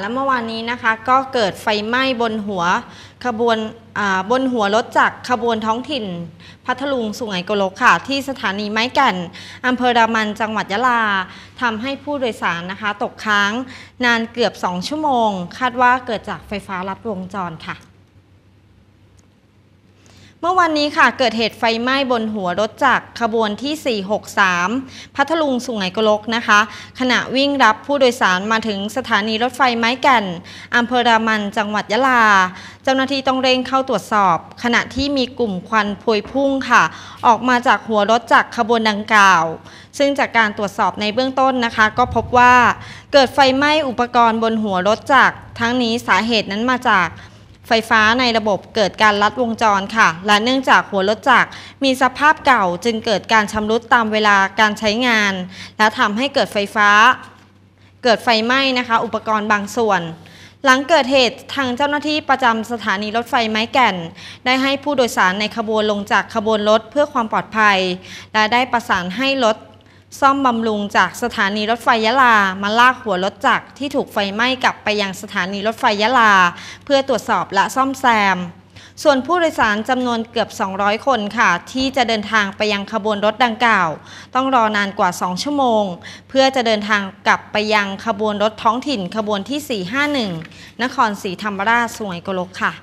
และเมื่อวานนี้นะคะก็เกิดไฟไหม้บนหัว ขบวนบนหัวรถจากขบวนท้องถิ่นพัทลุงสุไหงโกลกค่ะ ที่สถานีไม้แก่นอำเภอรามันจังหวัดยะลาทำให้ผู้โดยสารนะคะ ตกค้างนานเกือบ 2 ชั่วโมง คาดว่าเกิดจากไฟฟ้าลัดวงจรค่ะเมื่อวันนี้ค่ะเกิดเหตุไฟไหม้บนหัวรถจักรขบวนที่ 463 พัทลุงสุงไหงโกลกนะคะ ขณะวิ่งรับผู้โดยสารมาถึงสถานีรถไฟไม้แก่นอำเภอรามัน จังหวัดยะลา เจ้าหน้าที่ต้องเร่งเข้าตรวจสอบ ขณะที่มีกลุ่มควันพวยพุ่งค่ะ ออกมาจากหัวรถจักรขบวนดังกล่าว ซึ่งจากการตรวจสอบในเบื้องต้นนะคะ ก็พบว่าเกิดไฟไหม้อุปกรณ์บนหัวรถจักรทั้งนี้สาเหตุนั้นมาจากไฟฟ้าในระบบเกิดการลัดวงจรค่ะ และเนื่องจากหัวรถจักรมีสภาพเก่าจึงเกิดการชำรุดตามเวลาการใช้งาน และทำให้เกิดไฟฟ้า เกิดไฟไหม้นะคะ อุปกรณ์บางส่วน หลังเกิดเหตุทางเจ้าหน้าที่ประจำสถานีรถไฟไม้แก่น ได้ให้ผู้โดยสารในขบวนลงจากขบวนรถเพื่อความปลอดภัย และได้ประสานให้รถซ่อม บำรุงจากสถานีรถไฟยะลา มาลาก หัว รถ จักร ที่ถูกไฟไหม้กลับไปยังสถานีรถไฟยะลา เพื่อตรวจสอบและซ่อมแซม ส่วนผู้โดยสารจำนวนเกือบ 200 คนค่ะ ที่จะเดินทางไปยังขบวนรถดังกล่าวต้อง รอนานกว่า 2 ชั่วโมง เพื่อจะเดินทางกลับไปยังขบวนรถท้องถิ่นขบวนที่451นครศรีธรรมราชสวยโกลกค่ะ